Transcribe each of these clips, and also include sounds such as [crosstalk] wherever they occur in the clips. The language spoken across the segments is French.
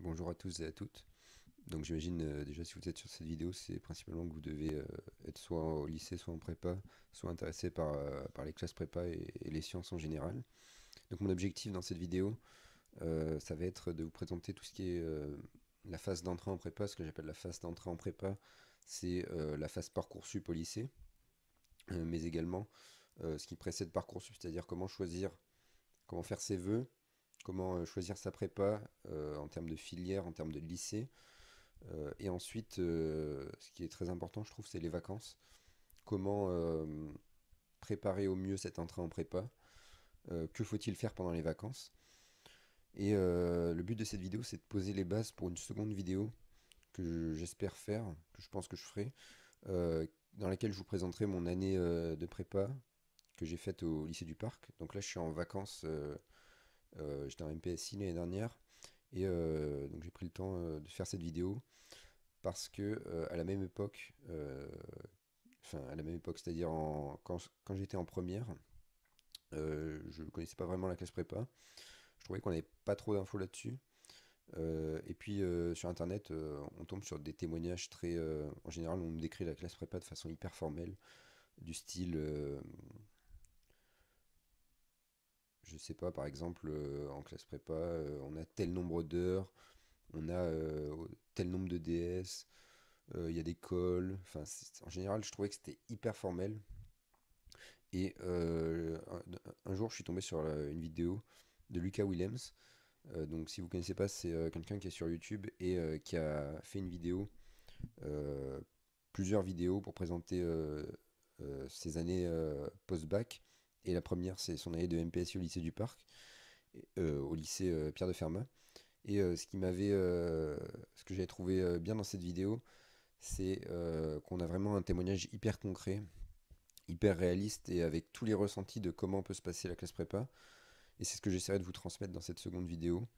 Bonjour à tous et à toutes. Donc j'imagine euh, déjà si vous êtes sur cette vidéo, c'est principalement que vous devez euh, être soit au lycée, soit en prépa, soit intéressé par, euh, les classes prépa et, les sciences en général. Donc mon objectif dans cette vidéo, ça va être de vous présenter tout ce qui est la phase d'entrée en prépa. Ce que j'appelle la phase d'entrée en prépa, c'est la phase Parcoursup au lycée, mais également ce qui précède Parcoursup, c'est-à-dire comment choisir, comment faire ses voeux, comment euh, choisir sa prépa euh, en termes de filière, en termes de lycée. Euh, et ensuite, ce qui est très important, je trouve, c'est les vacances. Comment préparer au mieux cette entrée en prépa Que faut-il faire pendant les vacances Et le but de cette vidéo, c'est de poser les bases pour une seconde vidéo que j'espère faire, que je pense que je ferai, dans laquelle je vous présenterai mon année de prépa que j'ai faite au lycée du Parc. Donc là, je suis en vacances euh, j'étais en MPSI l'année dernière. Et euh, donc j'ai pris le temps euh, de faire cette vidéo parce que à la même époque, enfin à la même époque, c'est-à-dire quand, quand j'étais en première, je ne connaissais pas vraiment la classe prépa. Je trouvais qu'on n'avait pas trop d'infos là-dessus. et puis sur internet, on tombe sur des témoignages très. en général, on me décrit la classe prépa de façon hyper formelle, du style je ne sais pas, par exemple, euh, en classe prépa, euh, on a tel nombre d'heures, on a euh, tel nombre de DS, il y a des calls. en général, je trouvais que c'était hyper formel. Et un, jour, je suis tombé sur une vidéo de Lucas Williams. donc, si vous ne connaissez pas, c'est quelqu'un qui est sur YouTube et qui a fait une vidéo, plusieurs vidéos pour présenter ses années post-bac et la première, c'est son année de MPSI au lycée du Parc, euh, au lycée euh, Pierre de Fermat. Et euh, ce qui m'avait, ce que j'avais trouvé bien dans cette vidéo, c'est qu'on a vraiment un témoignage hyper concret, hyper réaliste et avec tous les ressentis de comment peut se passer la classe prépa. Et c'est ce que j'essaierai de vous transmettre dans cette seconde vidéo.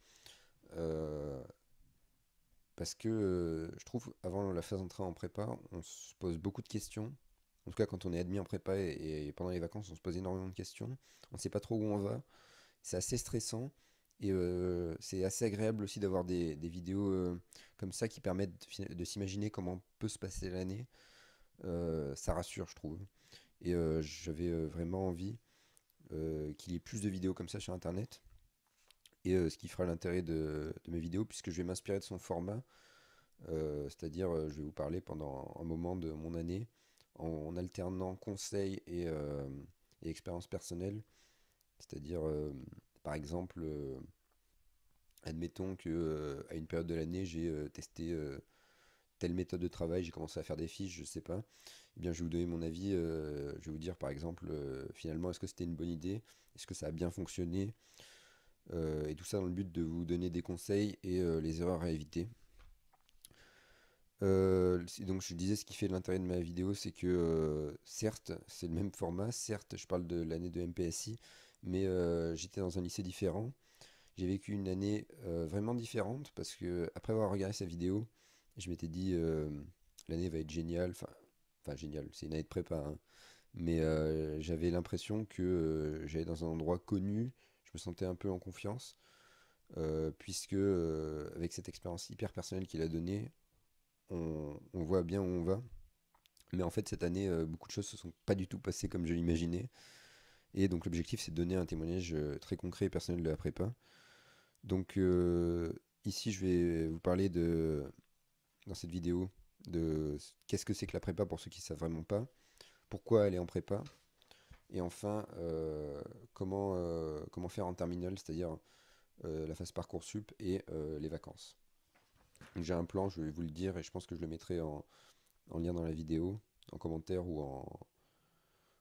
parce que je trouve, avant la phase d'entrée en prépa, on se pose beaucoup de questions en tout cas, quand on est admis en prépa et, pendant les vacances, on se pose énormément de questions. On ne sait pas trop où on va. C'est assez stressant. Et euh, c'est assez agréable aussi d'avoir des, vidéos euh, comme ça qui permettent de, s'imaginer comment peut se passer l'année. Euh, ça rassure, je trouve. Et j'avais vraiment envie qu'il y ait plus de vidéos comme ça sur Internet. Et ce qui fera l'intérêt de, mes vidéos, puisque je vais m'inspirer de son format. C'est-à-dire, je vais vous parler pendant un moment de mon année en, alternant conseils euh, et, expérience personnelle. C'est-à-dire, euh, par exemple, euh, admettons que à une période de l'année, j'ai testé telle méthode de travail, j'ai commencé à faire des fiches, je ne sais pas, eh bien je vais vous donner mon avis, je vais vous dire par exemple, finalement, est-ce que c'était une bonne idée, est-ce que ça a bien fonctionné, et tout ça dans le but de vous donner des conseils et les erreurs à éviter donc je disais ce qui fait l'intérêt de ma vidéo, c'est que certes c'est le même format, certes je parle de l'année de MPSI, mais j'étais dans un lycée différent. J'ai vécu une année vraiment différente parce que après avoir regardé sa vidéo, je m'étais dit l'année va être géniale, enfin, géniale, c'est une année de prépa, hein, mais j'avais l'impression que j'allais dans un endroit connu, je me sentais un peu en confiance. puisque avec cette expérience hyper personnelle qu'il a donnée, on, voit bien où on va. Mais en fait, cette année, euh, beaucoup de choses se sont pas du tout passées comme je l'imaginais. Et donc, l'objectif, c'est de donner un témoignage euh, très concret et personnel de la prépa. Donc, euh, ici, je vais vous parler de, dans cette vidéo, de qu'est-ce que c'est que la prépa pour ceux qui ne savent vraiment pas, pourquoi aller en prépa, et enfin, comment, comment faire en terminale, c'est-à-dire la phase parcours sup et les vacances. J'ai un plan, je vais vous le dire et je pense que je le mettrai en, lien dans la vidéo, en commentaire ou en,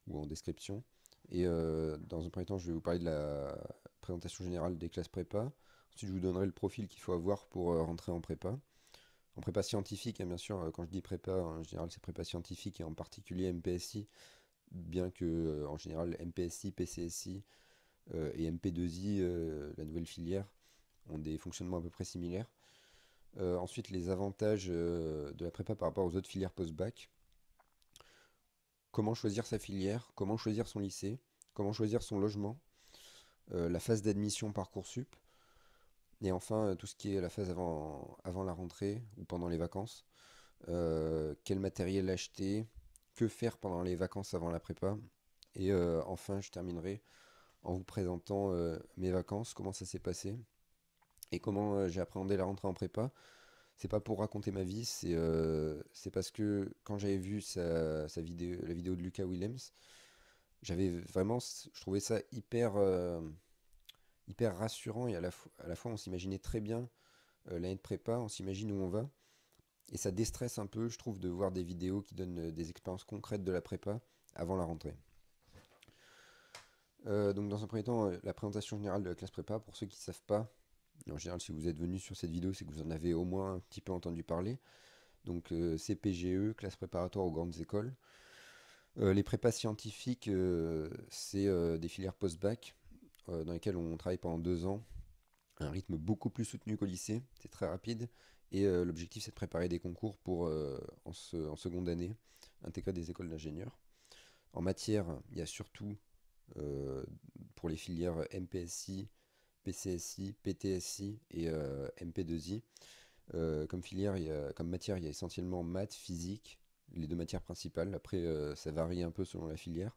ou en description. Et euh, dans un premier temps, je vais vous parler de la présentation générale des classes prépa. Ensuite, je vous donnerai le profil qu'il faut avoir pour euh, rentrer en prépa. En prépa scientifique, hein, bien sûr, euh, quand je dis prépa, en général, c'est prépa scientifique et en particulier MPSI, bien que en général, MPSI, PCSI et MP2I, la nouvelle filière, ont des fonctionnements à peu près similaires. Euh, ensuite, les avantages euh, de la prépa par rapport aux autres filières post-bac. Comment choisir sa filière, comment choisir son lycée, comment choisir son logement, euh, la phase d'admission par coursup et enfin tout ce qui est la phase avant la rentrée ou pendant les vacances. quel matériel acheter, que faire pendant les vacances avant la prépa. Et enfin, je terminerai en vous présentant mes vacances, comment ça s'est passé, et comment euh, j'ai appréhendé la rentrée en prépa c'est pas pour raconter ma vie, c'est euh, parce que quand j'avais vu sa, vidéo, la vidéo de Lucas Williams, j'avais vraiment, je trouvais ça hyper, euh, hyper rassurant et à la, à la fois on s'imaginait très bien l'année de prépa, on s'imagine où on va. Et ça déstresse un peu, je trouve, de voir des vidéos qui donnent des expériences concrètes de la prépa avant la rentrée. donc dans un premier temps, la présentation générale de la classe prépa, pour ceux qui ne savent pas, en général, si vous êtes venu sur cette vidéo, c'est que vous en avez au moins un petit peu entendu parler. Donc euh, CPGE, classe préparatoire aux grandes écoles. Euh, les prépas scientifiques, euh, c'est des filières post-bac dans lesquelles on travaille pendant deux ans, un rythme beaucoup plus soutenu qu'au lycée, c'est très rapide, et l'objectif c'est de préparer des concours pour, en, seconde année, intégrer des écoles d'ingénieurs. En matière, il y a surtout pour les filières MPSI PCSI, PTSI et euh, MP2I. Euh, comme filière, il comme matière, il y a essentiellement maths, physique, les deux matières principales. Après, euh, ça varie un peu selon la filière.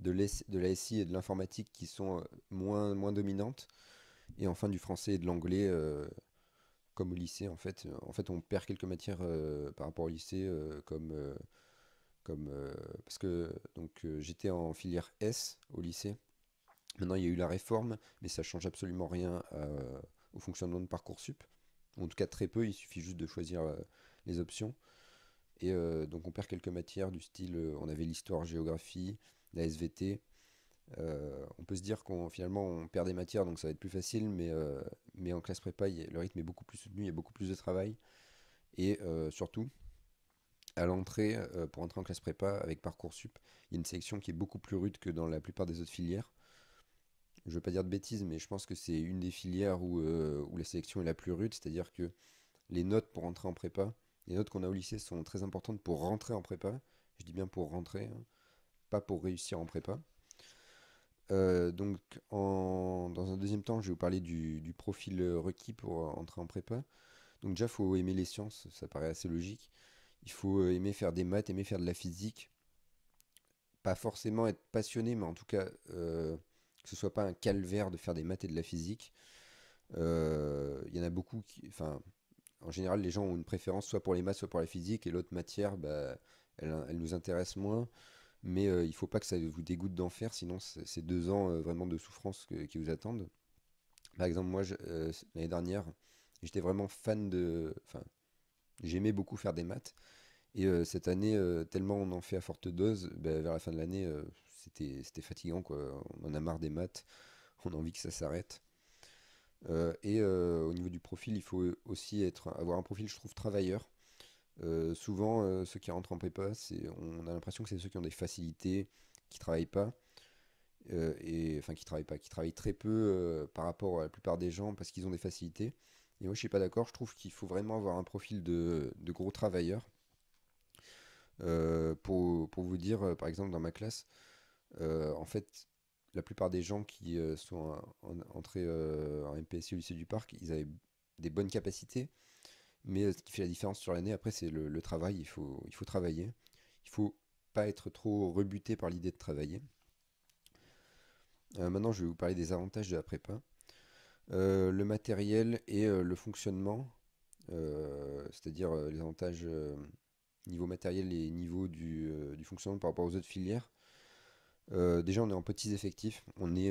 De, de la SI et de l'informatique qui sont moins, moins dominantes. Et enfin, du français et de l'anglais comme au lycée en fait. En fait, on perd quelques matières par rapport au lycée, comme, comme parce que donc j'étais en filière S au lycée Maintenant, il y a eu la réforme, mais ça change absolument rien euh, au fonctionnement de Parcoursup. En tout cas, très peu, il suffit juste de choisir euh, les options. Et euh, donc, on perd quelques matières du style, on avait l'histoire, géographie, la SVT. on peut se dire qu'on finalement on perd des matières, donc ça va être plus facile, mais, mais en classe prépa, le rythme est beaucoup plus soutenu, il y a beaucoup plus de travail. Et surtout, à l'entrée, pour entrer en classe prépa avec Parcoursup, il y a une sélection qui est beaucoup plus rude que dans la plupart des autres filières je veux pas dire de bêtises, mais je pense que c'est une des filières euh, où, la sélection est la plus rude, c'est-à-dire que les notes pour entrer en prépa, les notes qu'on a au lycée sont très importantes pour rentrer en prépa. Je dis bien pour rentrer, hein, pas pour réussir en prépa. Euh, donc, dans un deuxième temps, je vais vous parler du, profil euh, requis pour entrer en prépa. Donc, déjà, il faut aimer les sciences, ça paraît assez logique. Il faut aimer faire des maths, aimer faire de la physique. Pas forcément être passionné, mais en tout cas, que ce soit pas un calvaire de faire des maths et de la physique. Euh, il y en a beaucoup qui. Enfin, en général, les gens ont une préférence soit pour les maths, soit pour la physique, et l'autre matière, bah, elle, nous intéresse moins. Mais euh, il ne faut pas que ça vous dégoûte d'en faire, sinon c'est deux ans euh, vraiment de souffrance qui vous attendent. Par exemple, moi, l'année dernière, j'étais vraiment fan de. Enfin, j'aimais beaucoup faire des maths. Et cette année, tellement on en fait à forte dose, bah, vers la fin de l'année, c'était fatigant, quoi. On en a marre des maths, [laughs] on a envie que ça s'arrête. Euh, et euh, au niveau du profil, il faut aussi être, avoir un profil, je trouve, travailleur. Euh, souvent, ceux qui rentrent en prépa, on a l'impression que c'est ceux qui ont des facilités, qui travaillent pas, et enfin qui travaillent pas, qui travaillent très peu par rapport à la plupart des gens parce qu'ils ont des facilités. Et moi, je suis pas d'accord. Je trouve qu'il faut vraiment avoir un profil de, gros travailleur. pour, vous dire, par exemple, dans ma classe, euh, en fait, la plupart des gens qui euh, sont entrés euh, en MPSI au lycée du Parc, ils avaient des bonnes capacités. Mais ce qui fait la différence sur l'année, après, c'est le, travail. Il faut, il faut travailler. Il ne faut pas être trop rebuté par l'idée de travailler. maintenant, je vais vous parler des avantages de la prépa. le matériel et le fonctionnement, c'est-à-dire les avantages niveau matériel et niveau du, fonctionnement par rapport aux autres filières. Euh, déjà, on est en petits effectifs. On est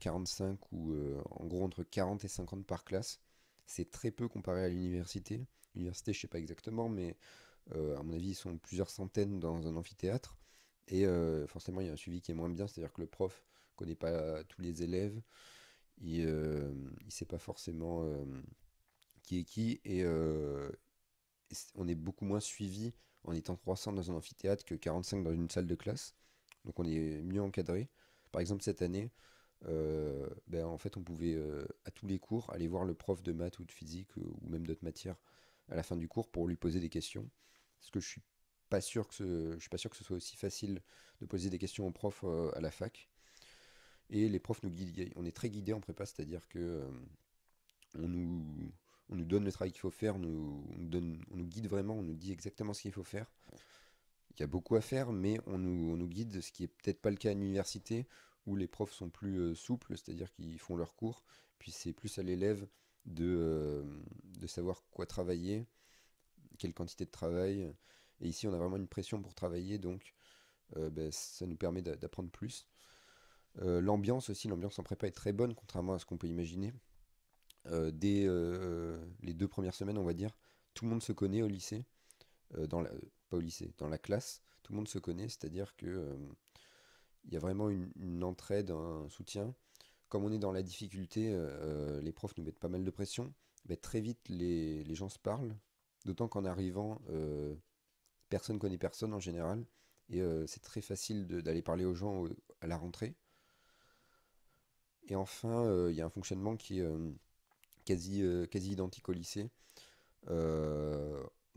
45 euh, ou euh, en gros entre 40 et 50 par classe. C'est très peu comparé à l'université. L'université, je ne sais pas exactement, mais à mon avis, ils sont plusieurs centaines dans un amphithéâtre. Et forcément, il y a un suivi qui est moins bien, c'est-à-dire que le prof connaît pas tous les élèves. Il ne sait pas forcément qui est qui. Et on est beaucoup moins suivi en étant 300 dans un amphithéâtre que 45 dans une salle de classe. Donc on est mieux encadré. Par exemple, cette année, euh, ben, en fait, on pouvait euh, à tous les cours aller voir le prof de maths ou de physique euh, ou même d'autres matières à la fin du cours pour lui poser des questions. Parce que je suis pas sûr que je suis pas sûr que ce soit aussi facile de poser des questions au prof à la fac. Et les profs nous guident. On est très guidés en prépa, c'est-à-dire que on nous nous donne le travail qu'il faut faire, nous, on nous guide vraiment, on nous dit exactement ce qu'il faut faire y a beaucoup à faire, mais on nous, guide, ce qui est peut-être pas le cas à l'université, où les profs sont plus euh, souples, c'est-à-dire qu'ils font leurs cours, puis c'est plus à l'élève de, euh, de savoir quoi travailler, quelle quantité de travail. Et ici, on a vraiment une pression pour travailler, donc euh, ben, ça nous permet d'apprendre plus. l'ambiance aussi, l'ambiance en prépa est très bonne, contrairement à ce qu'on peut imaginer. dès les deux premières semaines, on va dire, tout le monde se connaît au lycée. Dans la, pas au lycée, dans la classe, tout le monde se connaît, c'est-à-dire que euh, il y a vraiment une, entraide, un soutien. Comme on est dans la difficulté, euh, euh, les profs nous mettent pas mal de pression, mais très vite les, gens se parlent, d'autant qu'en arrivant, personne connaît personne en général, et c'est très facile d'aller parler aux gens à la rentrée. Et enfin, il y a un fonctionnement qui est quasi, quasi identique au lycée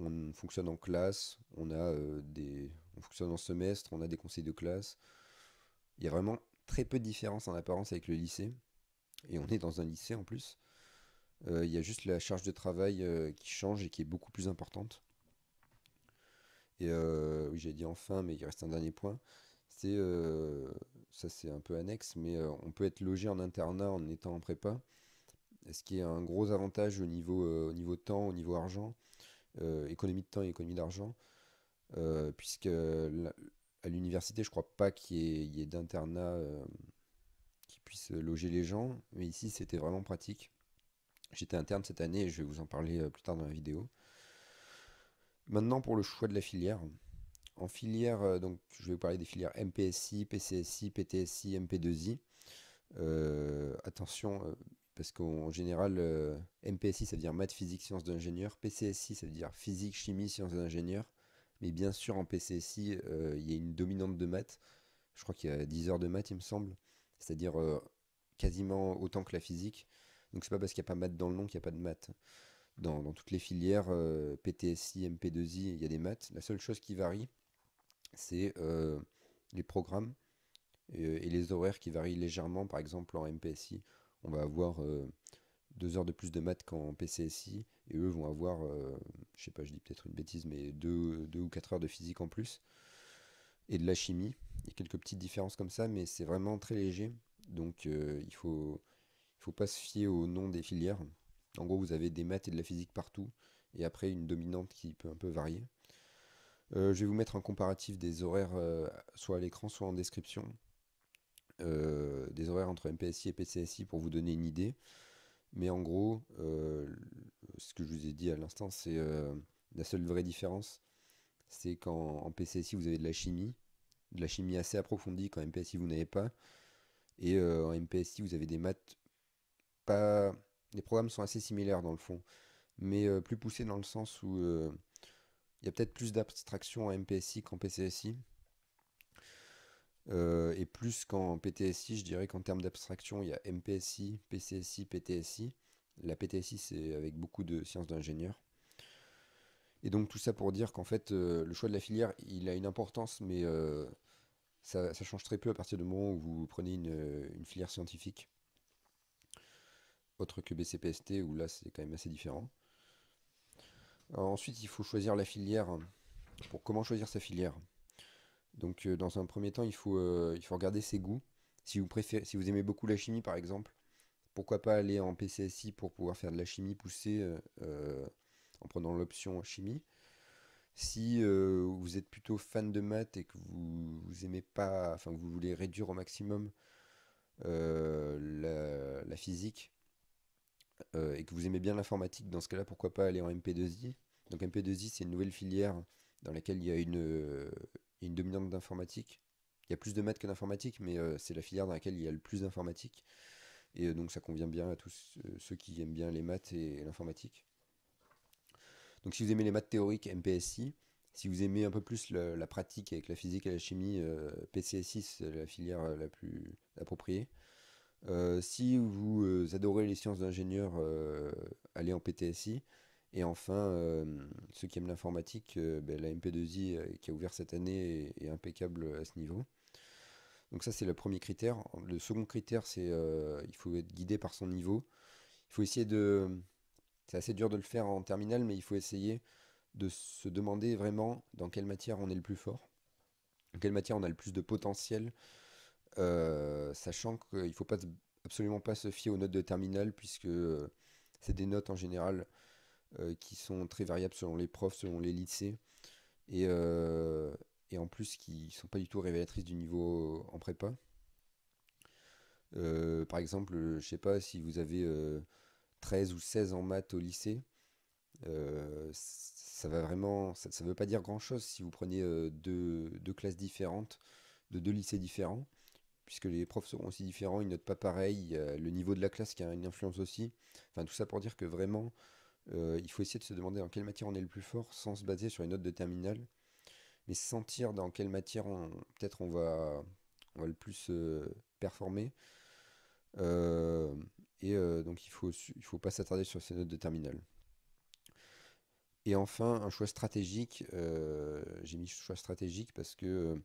on fonctionne en classe, on a euh, des, on fonctionne en semestre, on a des conseils de classe. Il y a vraiment très peu de différence en apparence avec le lycée, et on est dans un lycée en plus. Euh, il y a juste la charge de travail euh, qui change et qui est beaucoup plus importante. Et oui, j'ai dit enfin, mais il reste un dernier point. C'est, ça c'est un peu annexe, mais on peut être logé en internat en étant en prépa, ce qui est un gros avantage au niveau, au niveau temps, au niveau argent, euh, économie de temps et économie d'argent, euh, puisque à l'université, je crois pas qu'il y ait, d'internat euh, qui puisse loger les gens, mais ici c'était vraiment pratique. J'étais interne cette année et je vais vous en parler plus tard dans la vidéo. Maintenant pour le choix de la filière. En filière, donc je vais vous parler des filières MPSI, PCSI, PTSI, MP2I. attention, parce qu'en général, euh, MPSI, ça veut dire maths, physique, sciences d'ingénieur. PCSI, ça veut dire physique, chimie, sciences d'ingénieur. Mais bien sûr, en PCSI, euh, il y a une dominante de maths. Je crois qu'il y a 10 heures de maths, il me semble. C'est-à-dire euh, quasiment autant que la physique. Donc c'est pas parce qu'il n'y a pas maths dans le nom qu'il n'y a pas de maths. Dans, toutes les filières, PTSI, MP2I, il y a des maths. La seule chose qui varie, c'est les programmes et les horaires qui varient légèrement. Par exemple, en MPSI, on va avoir euh, deux heures de plus de maths qu'en PCSI, et eux vont avoir, je euh, je sais pas, je dis peut-être une bêtise, mais deux, ou quatre heures de physique en plus, et de la chimie. Il y a quelques petites différences comme ça, mais c'est vraiment très léger, donc euh, il faut, il faut pas se fier au nom des filières. En gros, vous avez des maths et de la physique partout, et après une dominante qui peut un peu varier. je vais vous mettre un comparatif des horaires soit à l'écran, soit en description. Euh, des horaires entre MPSI et PCSI pour vous donner une idée. Mais en gros, euh, ce que je vous ai dit à l'instant, c'est euh, la seule vraie différence, c'est qu'en PCSI, vous avez de la chimie, de la chimie assez approfondie, qu'en MPSI, vous n'avez pas. Et en MPSI, vous avez des maths pas... Les programmes sont assez similaires dans le fond, mais plus poussés dans le sens où il y a peut-être plus d'abstraction en MPSI qu'en PCSI. Euh, et plus qu'en PTSI, je dirais qu'en termes d'abstraction, il y a MPSI, PCSI, PTSI. La PTSI, c'est avec beaucoup de sciences d'ingénieurs. Et donc tout ça pour dire qu'en fait, euh, le choix de la filière, il a une importance, mais euh, ça, change très peu à partir du moment où vous prenez une, filière scientifique, autre que BCPST, où là c'est quand même assez différent. ensuite, il faut choisir la filière. Pour comment choisir sa filière donc euh, dans un premier temps, il faut, euh, il faut regarder ses goûts. Si vous, préférez, si vous aimez beaucoup la chimie par exemple, pourquoi pas aller en PCSI pour pouvoir faire de la chimie poussée euh, en prenant l'option chimie. Si vous êtes plutôt fan de maths et que vous, aimez pas, enfin vous voulez réduire au maximum la, physique et que vous aimez bien l'informatique, dans ce cas-là, pourquoi pas aller en MP2I. Donc MP2I, c'est une nouvelle filière dans laquelle il y a une, une dominante d'informatique. Il y a plus de maths que d'informatique, mais euh, c'est la filière dans laquelle il y a le plus d'informatique. Et euh, donc ça convient bien à tous euh, ceux qui aiment bien les maths et, l'informatique. Donc si vous aimez les maths théoriques, MPSI. Si vous aimez un peu plus la, pratique avec la physique et la chimie, PCSI, c'est la filière la plus appropriée. si vous adorez les sciences d'ingénieur, allez en PTSI. Et enfin, euh, ceux qui aiment l'informatique, euh, ben, la MP2I euh, qui a ouvert cette année est, impeccable à ce niveau. Donc ça, c'est le premier critère. Le second critère, c'est il faut être guidé par son niveau. Il faut essayer de... C'est assez dur de le faire en terminale, mais il faut essayer de se demander vraiment dans quelle matière on est le plus fort, dans quelle matière on a le plus de potentiel, sachant qu'il ne faut pas, absolument pas se fier aux notes de terminale, puisque c'est des notes en général euh, qui sont très variables selon les profs, selon les lycées, et, euh, en plus qui ne sont pas du tout révélatrices du niveau euh, en prépa. par exemple, je ne sais pas si vous avez 13 ou 16 en maths au lycée, ça va vraiment, ça ne veut pas dire grand chose si vous prenez deux, classes différentes, de deux lycées différents, puisque les profs seront aussi différents, ils notent pas pareil, le niveau de la classe qui a une influence aussi. Enfin, tout ça pour dire que vraiment, euh, il faut essayer de se demander dans quelle matière on est le plus fort sans se baser sur les notes de terminale, mais sentir dans quelle matière on, peut-être on va, on va le plus euh, performer. Euh, et donc il ne faut, il faut pas s'attarder sur ces notes de terminal. Et enfin, un choix stratégique. J'ai mis choix stratégique parce que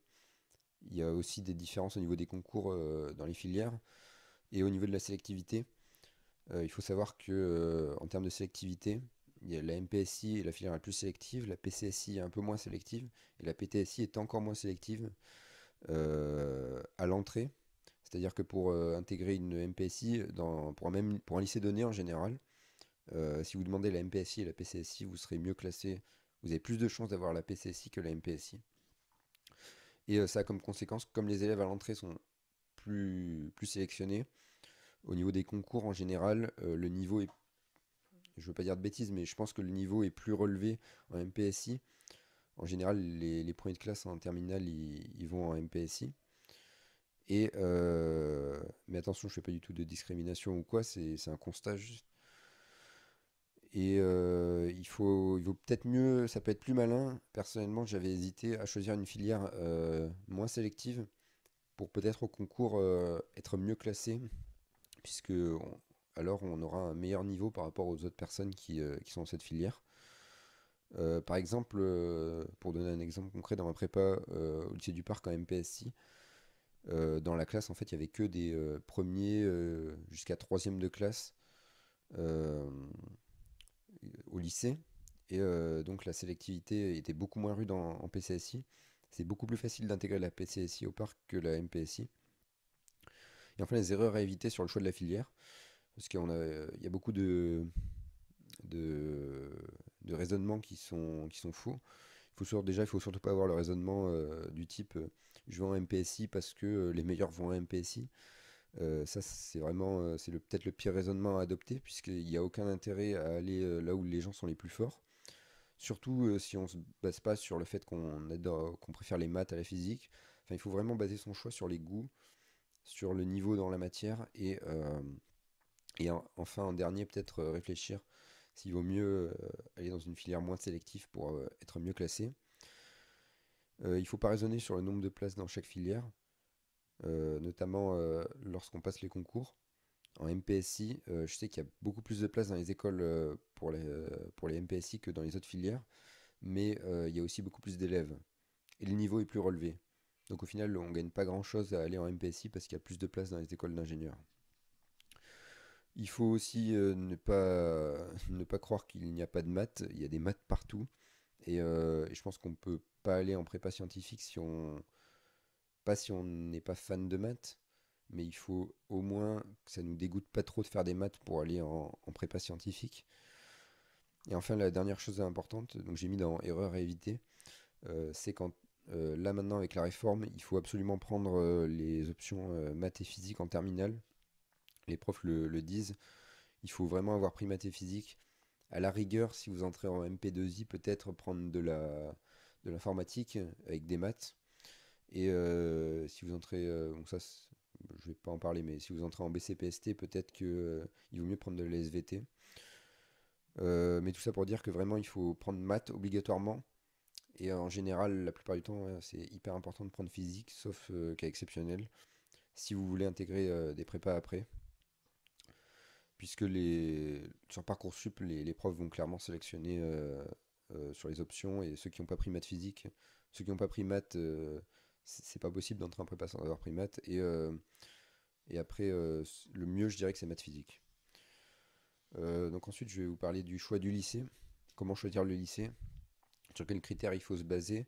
il y a aussi des différences au niveau des concours dans les filières et au niveau de la sélectivité. Euh, il faut savoir que euh, en termes de sélectivité, la MPSI est la filière la plus sélective, la PCSI est un peu moins sélective, et la PTSI est encore moins sélective euh, à l'entrée. C'est-à-dire que pour intégrer une MPSI, pour, un lycée donné en général, si vous demandez la MPSI et la PCSI, vous serez mieux classé, vous avez plus de chances d'avoir la PCSI que la MPSI. Et ça a comme conséquence, comme les élèves à l'entrée sont plus sélectionnés, au niveau des concours en général, euh, le niveau est, je ne veux pas dire de bêtises, mais je pense que le niveau est plus relevé en MPSI. En général, les, premiers de classe en terminale, ils, vont en MPSI. Et euh, mais attention, je ne fais pas du tout de discrimination ou quoi, c'est un constat Et euh, il faut, il vaut peut-être mieux, ça peut être plus malin. Personnellement, j'avais hésité à choisir une filière moins sélective pour peut-être au concours être mieux classé puisque alors on aura un meilleur niveau par rapport aux autres personnes qui, euh, sont dans cette filière. Euh, par exemple, euh, pour donner un exemple concret, dans ma prépa au lycée du Parc en MPSI, dans la classe, en fait, il n'y avait que des premiers jusqu'à troisième de classe au lycée. Et donc la sélectivité était beaucoup moins rude en PCSI. C'est beaucoup plus facile d'intégrer la PCSI au parc que la MPSI. Et enfin, les erreurs à éviter sur le choix de la filière. Parce qu'il y a beaucoup de, de, raisonnements qui sont, qui sont faux. déjà, il ne faut surtout pas avoir le raisonnement euh, du type euh, je vais en MPSI parce que euh, les meilleurs vont en MPSI. ça, c'est vraiment c'est peut-être le pire raisonnement à adopter, puisqu'il n'y a aucun intérêt à aller là où les gens sont les plus forts. Surtout si on ne se base pas sur le fait qu'on préfère les maths à la physique. il faut vraiment baser son choix sur les goûts, sur le niveau dans la matière et, euh, et enfin en dernier peut-être euh, réfléchir s'il vaut mieux euh, aller dans une filière moins sélective pour être mieux classé. il ne faut pas raisonner sur le nombre de places dans chaque filière, notamment lorsqu'on passe les concours. En MPSI, je sais qu'il y a beaucoup plus de places dans les écoles pour, les, pour les MPSI que dans les autres filières, mais il y a aussi beaucoup plus d'élèves. Et le niveau est plus relevé. Donc au final, on ne gagne pas grand-chose à aller en MPSI parce qu'il y a plus de place dans les écoles d'ingénieurs. Il faut aussi euh, ne, pas, ne pas croire qu'il n'y a pas de maths. Il y a des maths partout. Et, euh, je pense qu'on ne peut pas aller en prépa scientifique si on pas si on n'est pas fan de maths. Mais il faut au moins que ça ne nous dégoûte pas trop de faire des maths pour aller en, prépa scientifique. Et enfin, la dernière chose importante, donc j'ai mis dans erreur à éviter, euh, c'est quand euh, là maintenant avec la réforme, il faut absolument prendre euh, les options euh, maths et physique en terminale. Les profs le, disent. Il faut vraiment avoir pris maths et physique. À la rigueur, si vous entrez en MP2I, peut-être prendre de de l'informatique avec des maths. Et si vous entrez, donc ça, je vais pas en parler, mais si vous entrez en BCPST, peut-être que il vaut mieux prendre de la SVT. mais tout ça pour dire que vraiment, il faut prendre maths obligatoirement et en général, la plupart du temps, c'est hyper important de prendre physique, sauf euh, cas exceptionnel, si vous voulez intégrer euh, des prépas après. Puisque sur Parcoursup, les, profs vont clairement sélectionner euh, sur les options et ceux qui n'ont pas pris maths physique, ceux qui n'ont pas pris maths, c'est pas possible d'entrer en prépa sans avoir pris maths. Et, après, le mieux, je dirais que c'est maths physique. donc ensuite, je vais vous parler du choix du lycée, comment choisir le lycée, sur quel critère il faut se baser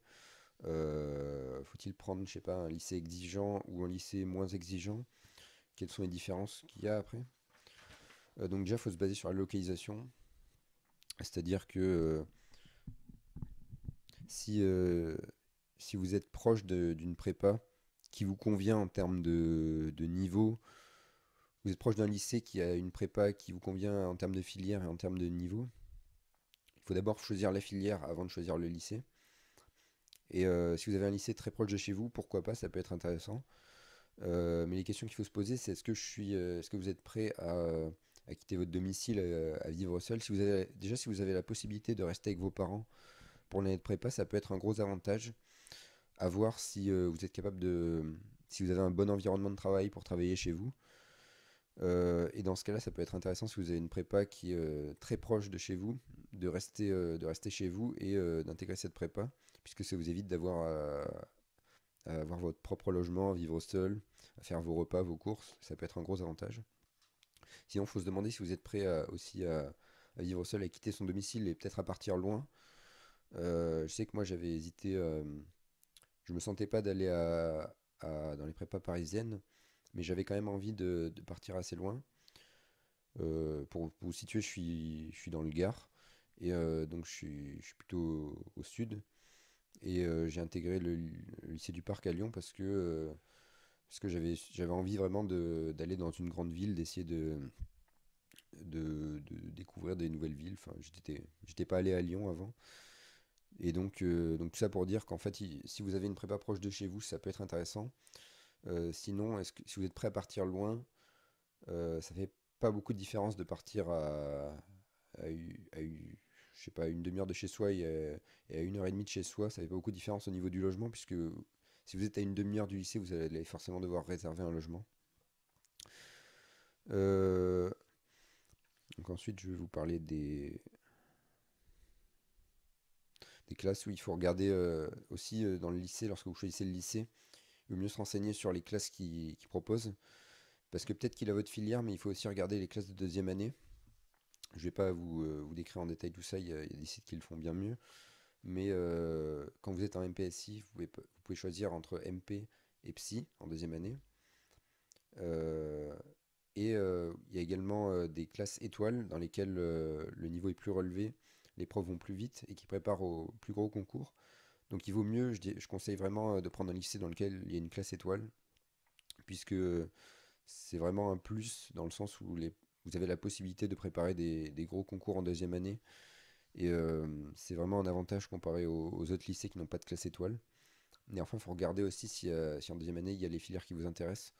euh, Faut-il prendre, je sais pas, un lycée exigeant ou un lycée moins exigeant Quelles sont les différences qu'il y a après euh, Donc déjà, il faut se baser sur la localisation. C'est-à-dire que euh, si, vous êtes proche d'une prépa qui vous convient en termes de niveau, vous êtes proche d'un lycée qui a une prépa qui vous convient en termes de filière et en termes de niveau, faut d'abord choisir la filière avant de choisir le lycée. Et euh, si vous avez un lycée très proche de chez vous, pourquoi pas, ça peut être intéressant. Euh, mais les questions qu'il faut se poser, c'est est-ce que, je suis, euh, est -ce que vous êtes prêt à, quitter votre domicile, à, vivre seul si vous avez, Déjà, si vous avez la possibilité de rester avec vos parents pour l'année de prépa, ça peut être un gros avantage. À voir si vous êtes capable de. Si vous avez un bon environnement de travail pour travailler chez vous. Euh, et dans ce cas-là, ça peut être intéressant si vous avez une prépa qui est euh, très proche de chez vous, de rester, euh, chez vous et d'intégrer cette prépa, puisque ça vous évite d'avoir avoir votre propre logement, vivre seul, à faire vos repas, vos courses. Ça peut être un gros avantage. Sinon, il faut se demander si vous êtes prêt aussi à, vivre seul, à quitter son domicile et peut-être à partir loin. je sais que moi, j'avais hésité. je me sentais pas d'aller dans les prépas parisiennes mais j'avais quand même envie de, partir assez loin. Euh, pour, vous situer, je suis, dans le Gard, et euh, donc je suis, plutôt au, sud. Et euh, j'ai intégré le, lycée du Parc à Lyon parce que, parce que j'avais, envie vraiment d'aller dans une grande ville, d'essayer de, de, découvrir des nouvelles villes. Enfin, j'étais, pas allé à Lyon avant. Et donc, donc tout ça pour dire qu'en fait, si vous avez une prépa proche de chez vous, ça peut être intéressant. Euh, sinon, est-ce que, si vous êtes prêt à partir loin, euh, ça fait pas beaucoup de différence de partir à, je sais pas, une demi-heure de chez soi et à, une heure et demie de chez soi. Ça fait pas beaucoup de différence au niveau du logement, puisque si vous êtes à une demi-heure du lycée, vous allez forcément devoir réserver un logement. Euh, ensuite, je vais vous parler des, des classes où il faut regarder euh, aussi dans le lycée, lorsque vous choisissez le lycée, mieux se renseigner sur les classes qu'il qui proposent. Parce que peut-être qu'il a votre filière, mais il faut aussi regarder les classes de deuxième année. Je ne vais pas euh, vous, décrire en détail tout ça, il y, a, des sites qui le font bien mieux. Mais euh, quand vous êtes en MPSI, vous pouvez, choisir entre MP et PSI en deuxième année. Euh, et il y a également des classes étoiles dans lesquelles le niveau est plus relevé, les profs vont plus vite et qui préparent au plus gros concours. Donc il vaut mieux, je, conseille vraiment euh, de prendre un lycée dans lequel il y a une classe étoile, puisque c'est vraiment un plus dans le sens où vous avez la possibilité de préparer des, gros concours en deuxième année. Et euh, c'est vraiment un avantage comparé aux, autres lycées qui n'ont pas de classe étoile. Mais enfin, il faut regarder aussi euh, si, en deuxième année, il y a les filières qui vous intéressent.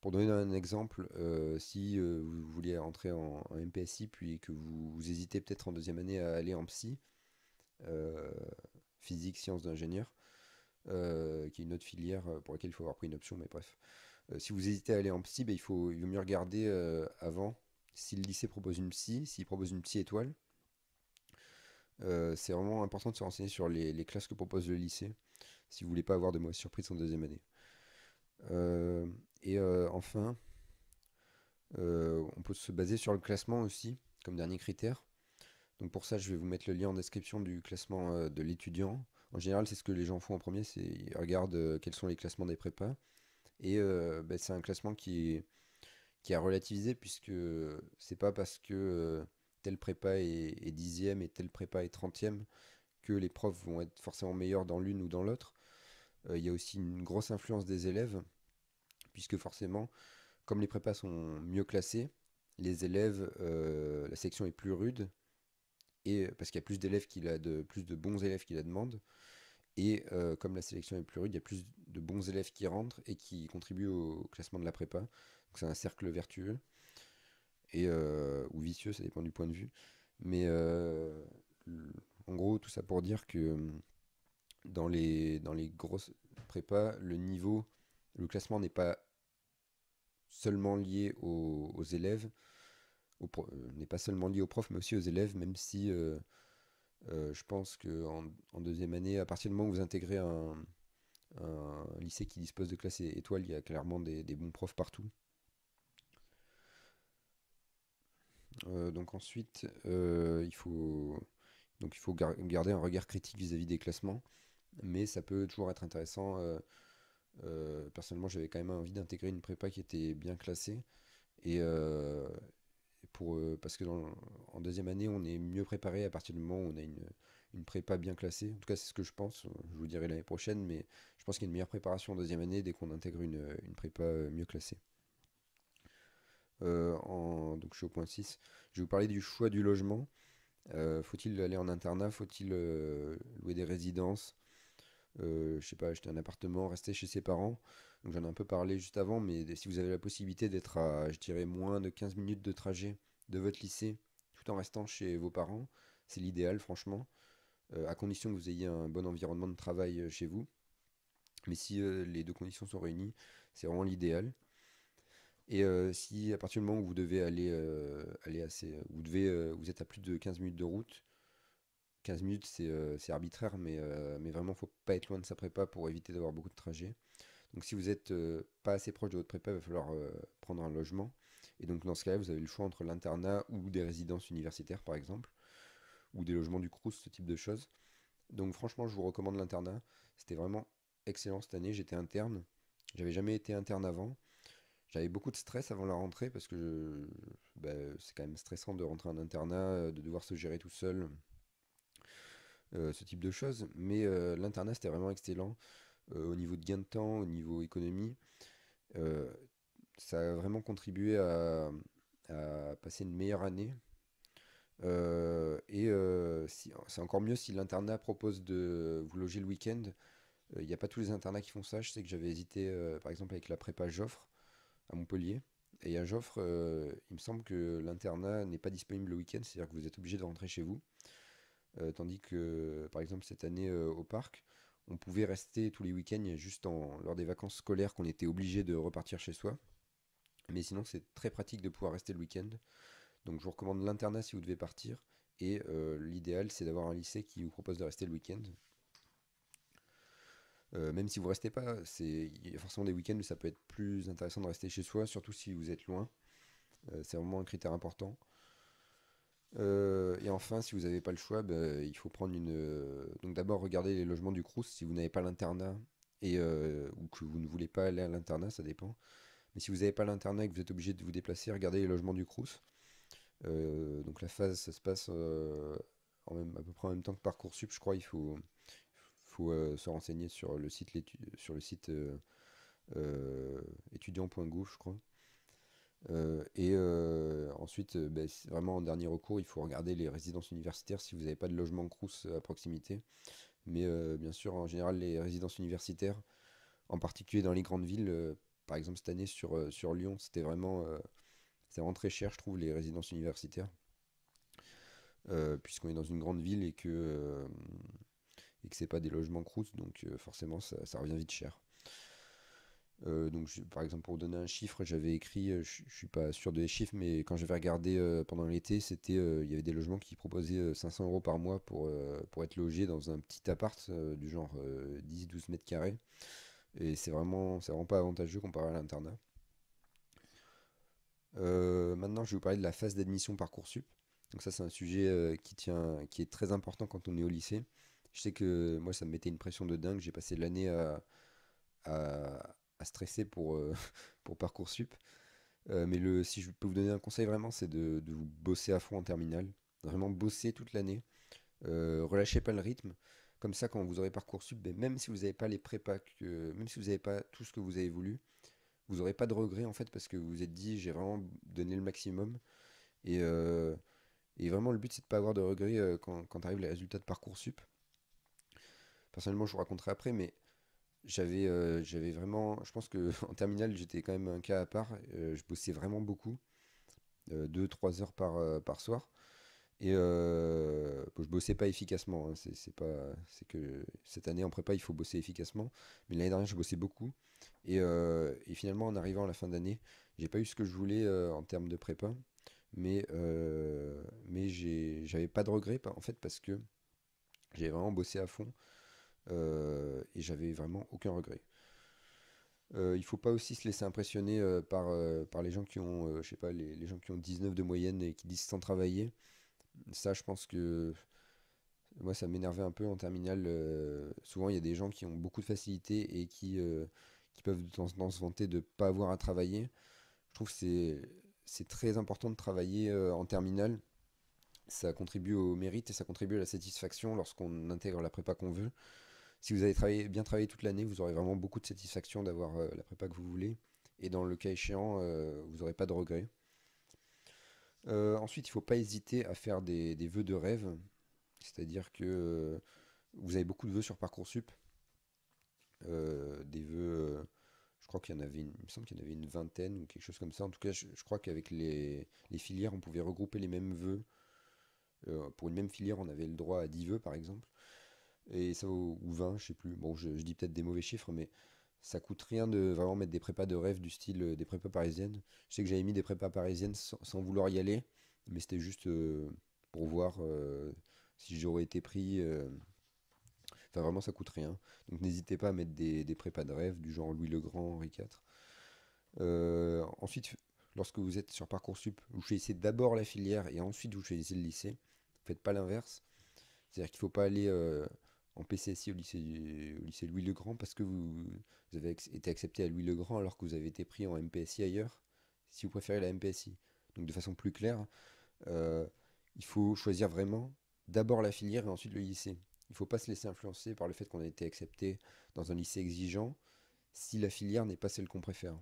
Pour donner un exemple, si vous vouliez entrer en, MPSI, puis que vous, hésitez peut-être en deuxième année à aller en psy, physique, sciences d'ingénieur, euh, qui est une autre filière euh, pour laquelle il faut avoir pris une option, mais bref. Euh, si vous hésitez à aller en psy, ben, il, faut, vaut mieux regarder avant si le lycée propose une psy, s'il propose une psy étoile. c'est vraiment important de se renseigner sur les, classes que propose le lycée, si vous voulez pas avoir de mauvaises surprises en deuxième année. et enfin, on peut se baser sur le classement aussi, comme dernier critère. Donc pour ça, je vais vous mettre le lien en description du classement euh, de l'étudiant. En général, c'est ce que les gens font en premier, c'est ils regardent euh, quels sont les classements des prépas. Et euh, bah, c'est un classement qui est, qui a relativisé puisque c'est pas parce que telle prépa est, dixième et tel prépa est trentième que les profs vont être forcément meilleurs dans l'une ou dans l'autre. Il y a aussi une grosse influence des élèves puisque forcément, comme les prépas sont mieux classés, les élèves, la section est plus rude et euh, parce qu'il y a plus d'élèves qui a de plus de bons élèves qui la demandent. Et euh, comme la sélection est plus rude, il y a plus de bons élèves qui rentrent et qui contribuent au classement de la prépa. c'est un cercle vertueux. Et, euh, ou vicieux, ça dépend du point de vue. Mais en gros, tout ça pour dire que hum, dans les, grosses prépas, le niveau, le classement n'est pas seulement lié aux élèves, euh, n'est pas seulement lié aux profs, mais aussi aux élèves, même si euh, euh, je pense qu'en en, deuxième année, à partir du moment où vous intégrez un, lycée qui dispose de classes étoiles, il y a clairement des, bons profs partout. donc ensuite, il faut, donc il faut garder un regard critique vis-à-vis des classements, mais ça peut toujours être intéressant. personnellement, j'avais quand même envie d'intégrer une prépa qui était bien classée, et, euh, parce que en deuxième année, on est mieux préparé à partir du moment où on a une, prépa bien classée. En tout cas, c'est ce que je pense. Je vous dirai l'année prochaine, mais je pense qu'il y a une meilleure préparation en deuxième année dès qu'on intègre une, prépa euh, mieux classée. Euh, donc je suis au point 6. Je vais vous parler du choix du logement. faut-il aller en internat Faut-il louer des résidences euh, je sais pas, acheter un appartement, rester chez ses parents. Donc j'en ai un peu parlé juste avant, mais si vous avez la possibilité d'être à, je dirais, moins de 15 minutes de trajet de votre lycée, tout en restant chez vos parents, c'est l'idéal, franchement, euh, à condition que vous ayez un bon environnement de travail euh, chez vous. Mais si les deux conditions sont réunies, c'est vraiment l'idéal. Et si à partir du moment où vous devez aller, aller vous devez, vous êtes à plus de 15 minutes de route, 15 minutes, c'est euh, arbitraire, euh, mais, vraiment, faut pas être loin de sa prépa pour éviter d'avoir beaucoup de trajets. Donc si vous n'êtes euh, pas assez proche de votre prépa, il va falloir prendre un logement. Et donc dans ce cas-là, vous avez le choix entre l'internat ou des résidences universitaires, par exemple, ou des logements du Crous, ce type de choses. Donc franchement, je vous recommande l'internat. C'était vraiment excellent cette année. J'étais interne. J'avais jamais été interne avant. J'avais beaucoup de stress avant la rentrée parce que bah, c'est quand même stressant de rentrer en internat, de devoir se gérer tout seul, euh, ce type de choses. Mais euh, l'internat, c'était vraiment excellent euh, au niveau de gain de temps, au niveau économie. ça a vraiment contribué à, passer une meilleure année. et c'est encore mieux si l'internat propose de vous loger le week-end. Il n'y a pas tous les internats qui font ça. Je sais que j'avais hésité, par exemple, avec la prépa Joffre à Montpellier. Et à Joffre, il me semble que l'internat n'est pas disponible le week-end, c'est-à-dire que vous êtes obligé de rentrer chez vous. Euh, tandis que, par exemple, cette année euh, au parc, on pouvait rester tous les week-ends juste lors des vacances scolaires qu'on était obligé de repartir chez soi. Mais sinon, c'est très pratique de pouvoir rester le week-end. Donc, je vous recommande l'internat si vous devez partir. Et euh, l'idéal, c'est d'avoir un lycée qui vous propose de rester le week-end. même si vous ne restez pas, c'est il y a forcément des week-ends où ça peut être plus intéressant de rester chez soi, surtout si vous êtes loin. c'est vraiment un critère important. Euh, et enfin, si vous n'avez pas le choix, ben, il faut prendre une. Euh, donc d'abord, regardez les logements du Crous si vous n'avez pas l'internat et euh, ou que vous ne voulez pas aller à l'internat, ça dépend. Mais si vous n'avez pas l'internat et que vous êtes obligé de vous déplacer, regardez les logements du Crous. donc la phase, ça se passe à peu près en même temps que parcoursup, je crois. Il faut, se renseigner sur le site sur le site je crois. Euh, et euh, ensuite, euh, ben, vraiment en dernier recours, il faut regarder les résidences universitaires si vous n'avez pas de logement crous à proximité. Mais bien sûr, en général, les résidences universitaires, en particulier dans les grandes villes, par exemple cette année sur, sur Lyon, c'était vraiment, très cher, je trouve, les résidences universitaires. puisqu'on est dans une grande ville et que et que c'est pas des logements crous, donc forcément ça revient vite cher. Euh, donc, par exemple, pour donner un chiffre, j'avais écrit, euh, je, ne suis pas sûr des chiffres, mais quand j'avais regardé euh, pendant l'été, c'était, il y avait des logements qui proposaient 500 euros par mois pour, pour être logé dans un petit appart du genre 10-12 mètres carrés. Et c'est vraiment, vraiment pas avantageux comparé à l'internat. maintenant, je vais vous parler de la phase d'admission Parcoursup. Donc ça, c'est un sujet qui, tient, qui est très important quand on est au lycée. Je sais que moi, ça me mettait une pression de dingue. J'ai passé l'année à à stresser pour, euh, [laughs] pour Parcoursup. Euh, mais le, si je peux vous donner un conseil vraiment, c'est de, vous bosser à fond en terminale. Vraiment bosser toute l'année. Euh, relâchez pas le rythme. Comme ça, quand vous aurez Parcoursup, mais ben, même si vous n'avez pas les prépas, que, même si vous n'avez pas tout ce que vous avez voulu, vous n'aurez pas de regrets en fait parce que vous vous êtes dit j'ai vraiment donné le maximum. Et, euh, et vraiment, le but c'est de ne pas avoir de regrets quand, quand arrivent les résultats de Parcoursup. Personnellement, je vous raconterai après, mais j'avais euh, j'avais vraiment je pense que [laughs] en terminale j'étais quand même un cas à part euh, je bossais vraiment beaucoup 2-3 euh, heures par par soir et je bossais pas efficacement hein. c'est c'est que cette année en prépa il faut bosser efficacement mais l'année dernière je bossais beaucoup et, finalement en arrivant à la fin d'année j'ai pas eu ce que je voulais en termes de prépa mais mais j'avais pas de regrets en fait parce que j'avais vraiment bossé à fond euh, et j'avais vraiment aucun regret. Euh, il faut pas aussi se laisser impressionner euh, par, euh, par les gens qui ont je sais pas les, gens qui ont 19 de moyenne et qui disent sans travailler. Ça je pense que moi ça m'énervait un peu en terminale souvent il y a des gens qui ont beaucoup de facilité et qui qui peuvent de temps en temps se vanter de pas avoir à travailler. Je trouve c'est c'est très important de travailler en terminale. Ça contribue au mérite et ça contribue à la satisfaction lorsqu'on intègre la prépa qu'on veut si vous avez bien travaillé toute l'année, vous aurez vraiment beaucoup de satisfaction d'avoir euh, la prépa que vous voulez. Et dans le cas échéant, euh, vous n'aurez pas de regrets. Euh, ensuite, il ne faut pas hésiter à faire des, vœux de rêve. C'est-à-dire que vous avez beaucoup de vœux sur Parcoursup. des vœux, je crois qu'il y en avait une, me semble qu'il y en avait une vingtaine ou quelque chose comme ça. En tout cas, je, crois qu'avec les, les, filières, on pouvait regrouper les mêmes vœux. pour une même filière, on avait le droit à 10 vœux, par exemple et ça vaut, ou 20, je sais plus. Bon, je, dis peut-être des mauvais chiffres, mais ça coûte rien de vraiment mettre des prépas de rêve du style euh, des prépas parisiennes. Je sais que j'avais mis des prépas parisiennes sans, vouloir y aller, mais c'était juste euh, pour voir euh, si j'aurais été pris. Enfin, vraiment, ça coûte rien. Donc, n'hésitez pas à mettre des, des, prépas de rêve du genre Louis le Grand, Henri IV. ensuite, lorsque vous êtes sur Parcoursup, vous choisissez d'abord la filière et ensuite vous choisissez le lycée. Faites pas l'inverse. C'est-à-dire qu'il ne faut pas aller en PCSI au lycée, au lycée Louis-le-Grand parce que vous, avez été accepté à Louis-le-Grand alors que vous avez été pris en MPSI ailleurs, si vous préférez la MPSI. Donc de façon plus claire, euh, il faut choisir vraiment d'abord la filière et ensuite le lycée. Il ne faut pas se laisser influencer par le fait qu'on a été accepté dans un lycée exigeant si la filière n'est pas celle qu'on préfère.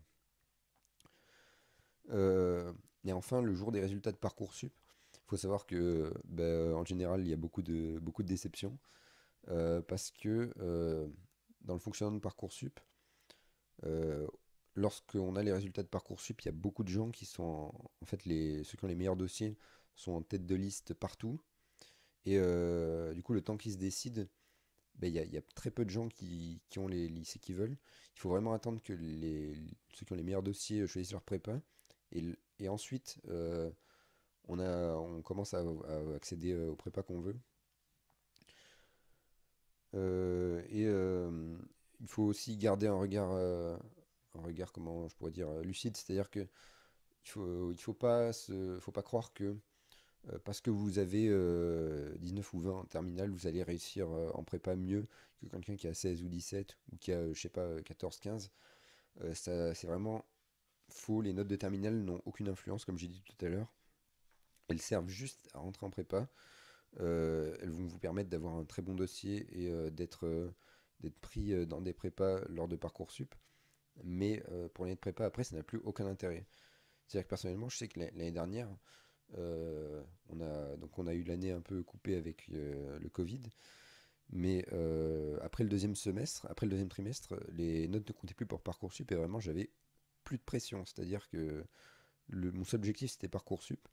Euh, et enfin, le jour des résultats de Parcoursup, il faut savoir que ben, en général, il y a beaucoup de déceptions. Euh, parce que euh, dans le fonctionnement de Parcoursup, euh, lorsqu'on a les résultats de Parcoursup, il y a beaucoup de gens qui sont en, fait les, ceux qui ont les meilleurs dossiers sont en tête de liste partout. Et du coup, le temps qu'ils se décident, ben, il y, a très peu de gens qui, ont les lycées qu'ils veulent. Il faut vraiment attendre que les, ceux qui ont les meilleurs dossiers choisissent leur prépa. Et, ensuite, on, a, on commence à, à accéder aux prépas qu'on veut. Euh, et euh, il faut aussi garder un regard, euh, un regard comment je pourrais dire, lucide, c'est-à-dire que il faut, pas faut pas croire que parce que vous avez 19 ou 20 en terminale, vous allez réussir en prépa mieux que quelqu'un qui a 16 ou 17 ou qui a, je sais pas, 14, 15. c'est vraiment faux. Les notes de terminale n'ont aucune influence, comme j'ai dit tout à l'heure. Elles servent juste à rentrer en prépa. Euh, elles vont vous permettre d'avoir un très bon dossier et euh, euh, d'être pris dans des prépas lors de Parcoursup. Mais pour l'année de prépa, après, ça n'a plus aucun intérêt. C'est-à-dire que personnellement, je sais que l'année dernière, on, a, donc on a eu l'année un peu coupée avec le Covid. Mais après le deuxième semestre, après le deuxième trimestre, les notes ne comptaient plus pour Parcoursup et vraiment j'avais plus de pression. C'est-à-dire que mon seul objectif c'était Parcoursup,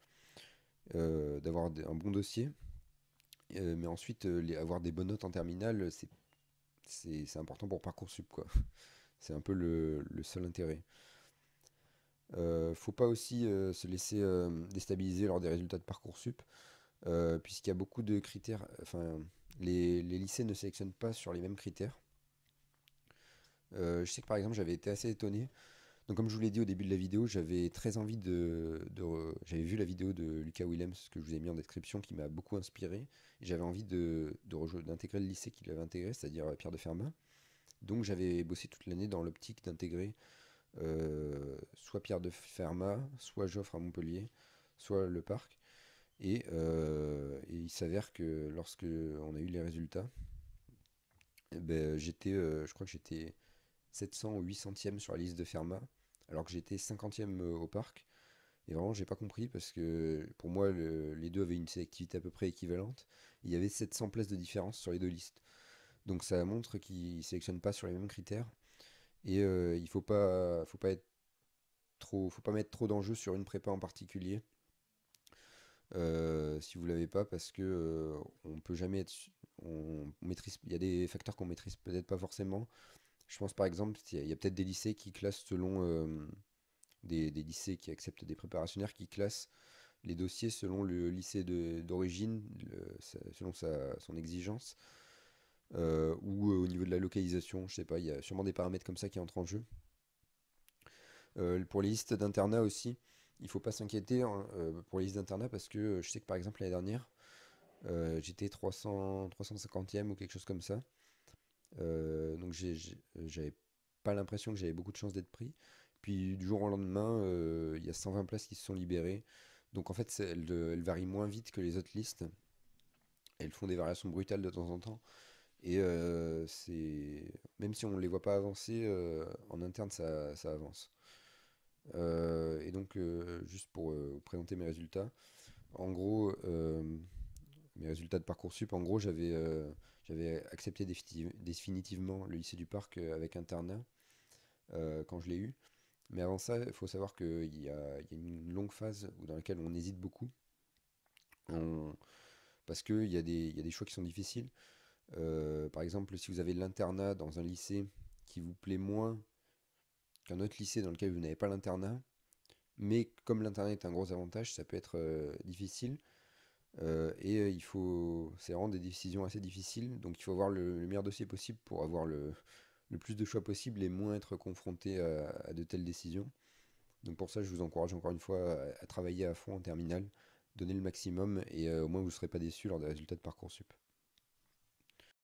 d'avoir un bon dossier euh, mais ensuite, euh, avoir des bonnes notes en terminale, c'est, important pour Parcoursup. Quoi. [laughs] C'est un peu le, seul intérêt. Euh, faut pas aussi euh, se laisser déstabiliser lors des résultats de Parcoursup, puisqu'il y a beaucoup de critères. les, lycées ne sélectionnent pas sur les mêmes critères. je sais que par exemple, j'avais été assez étonné donc, comme je vous l'ai dit au début de la vidéo, j'avais très envie de. j'avais vu la vidéo de Lucas Willems que je vous ai mis en description qui m'a beaucoup inspiré. J'avais envie d'intégrer de, d'intégrer le lycée qu'il avait intégré, c'est-à-dire euh, Pierre de Fermat. Donc, j'avais bossé toute l'année dans l'optique d'intégrer euh, soit Pierre de Fermat, soit Joffre à Montpellier, soit le parc. Euh, et, il s'avère que lorsque on a eu les résultats, eh ben, j'étais, je crois que j'étais 700 ou 800e sur la liste de Fermat, alors que j'étais 50e euh, au parc. Et vraiment, j'ai pas compris parce que pour moi, les deux avaient une sélectivité à peu près équivalente. Il y avait 700 places de différence sur les deux listes. Donc ça montre qu'ils sélectionnent pas sur les mêmes critères. Et euh, il faut pas, faut pas être trop, faut pas mettre trop d'enjeux sur une prépa en particulier. Euh, si vous l'avez pas, parce que on peut jamais être, on maîtrise, il y a des facteurs qu'on maîtrise peut-être pas forcément. Je pense par exemple, il y a, peut-être des lycées qui classent selon euh, des, lycées qui acceptent des préparationnaires qui classent les dossiers selon le lycée d'origine, selon son exigence, euh, ou euh, au niveau de la localisation, je ne sais pas, il y a sûrement des paramètres comme ça qui entrent en jeu. pour les listes d'internat aussi, il ne faut pas s'inquiéter hein, pour les listes d'internat parce que je sais que par exemple l'année dernière, j'étais 300, 350e ou quelque chose comme ça. Euh, donc euh, j'avais pas l'impression que j'avais beaucoup de chance d'être pris. Puis du jour au lendemain, euh, il y a 120 places qui se sont libérées. Donc en fait, elles, varient moins vite que les autres listes. Elles font des variations brutales de temps en temps. Et c'est même si on ne les voit pas avancer, en interne, ça, avance. et donc, juste pour vous présenter mes résultats, en gros, mes résultats de Parcoursup, en gros, j'avais j'avais accepté définitivement le lycée du parc euh, avec internat euh, quand je l'ai eu. Mais avant ça, il faut savoir qu'il y, a une longue phase dans laquelle on hésite beaucoup. Parce qu'il y, a des, choix qui sont difficiles. Euh, par exemple, si vous avez l'internat dans un lycée qui vous plaît moins qu'un autre lycée dans lequel vous n'avez pas l'internat, mais comme l'internat est un gros avantage, ça peut être difficile. Euh, et euh, il faut, c'est rendre des décisions assez difficiles, donc il faut avoir le, meilleur dossier possible pour avoir le, plus de choix possible et moins être confronté à, de telles décisions. Donc pour ça, je vous encourage encore une fois à, travailler à fond en terminale, donner le maximum et euh, au moins vous ne serez pas déçu lors des résultats de Parcoursup.